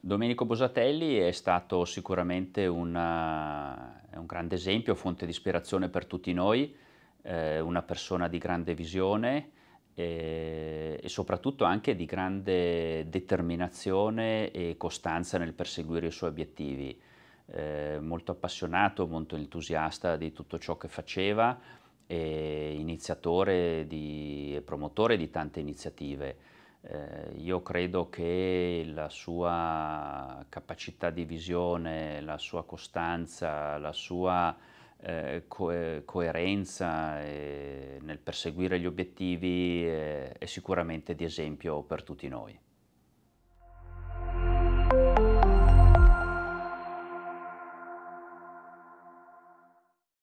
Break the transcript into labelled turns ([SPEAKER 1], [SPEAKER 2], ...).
[SPEAKER 1] Domenico Bosatelli è stato sicuramente una, eh, un grande esempio, fonte di ispirazione per tutti noi, eh, una persona di grande visione eh, e soprattutto anche di grande determinazione e costanza nel perseguire i suoi obiettivi. Eh, molto appassionato, molto entusiasta di tutto ciò che faceva e iniziatore e promotore di tante iniziative. Eh, io credo che la sua capacità di visione, la sua costanza, la sua eh, co eh, coerenza eh, nel perseguire gli obiettivi eh, è sicuramente di esempio per tutti noi.